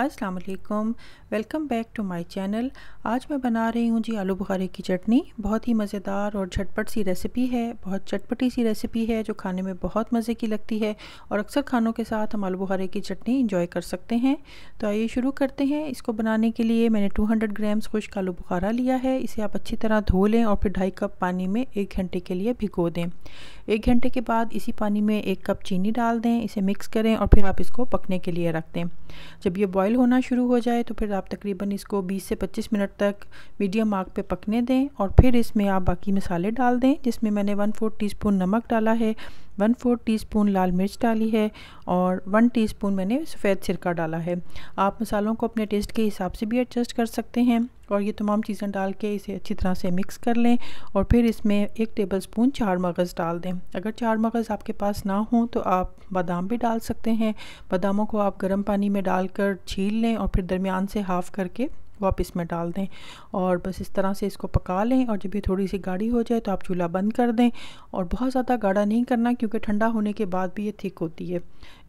अस्सलाम वालेकुम welcome back to my channel आज मैं बना रही हूँ जी आलू बुखारे की चटनी बहुत ही मज़ेदार और झटपट सी रेसिपी है बहुत चटपटी सी रेसिपी है जो खाने में बहुत मज़े की लगती है और अक्सर खानों के साथ हम आलू बुखारे की चटनी इंजॉय कर सकते हैं तो आइए शुरू करते हैं इसको बनाने के लिए मैंने 200 ग्राम्स खुश्क आलू बुखारा लिया है इसे आप अच्छी तरह धो लें और फिर ढाई कप पानी में एक घंटे के लिए भिगो दें एक घंटे के बाद इसी पानी में एक कप चीनी डाल दें इसे मिक्स करें और फिर आप इसको पकने के लिए रख दें जब ये बॉईल होना शुरू हो जाए तो फिर आप तकरीबन इसको 20 से 25 मिनट तक मीडियम आग पे पकने दें और फिर इसमें आप बाकी मसाले डाल दें जिसमें मैंने वन फोर्थ टी नमक डाला है वन फोर्थ टीस्पून लाल मिर्च डाली है और वन टीस्पून मैंने सफ़ेद सिरका डाला है आप मसालों को अपने टेस्ट के हिसाब से भी एडजस्ट कर सकते हैं और ये तमाम चीज़ें डाल के इसे अच्छी तरह से मिक्स कर लें और फिर इसमें एक टेबल स्पून चार मगज़ डाल दें अगर चार मगज़ आपके पास ना हो तो आप बादाम भी डाल सकते हैं बादामों को आप गर्म पानी में डालकर छील लें और फिर दरमियान से हाफ़ करके वापस आप इसमें डाल दें और बस इस तरह से इसको पका लें और जब ये थोड़ी सी गाढ़ी हो जाए तो आप चूल्हा बंद कर दें और बहुत ज़्यादा गाढ़ा नहीं करना क्योंकि ठंडा होने के बाद भी ये थिक होती है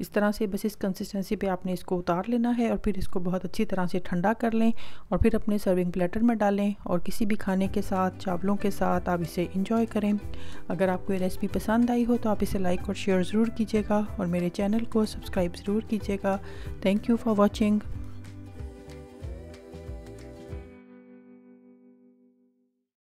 इस तरह से बस इस कंसिस्टेंसी पे आपने इसको उतार लेना है और फिर इसको बहुत अच्छी तरह से ठंडा कर लें और फिर अपने सर्विंग प्लेटर में डालें और किसी भी खाने के साथ चावलों के साथ आप इसे इंजॉय करें अगर आपको ये रेसिपी पसंद आई हो तो आप इसे लाइक और शेयर ज़रूर कीजिएगा और मेरे चैनल को सब्सक्राइब ज़रूर कीजिएगा थैंक यू फॉर वॉचिंग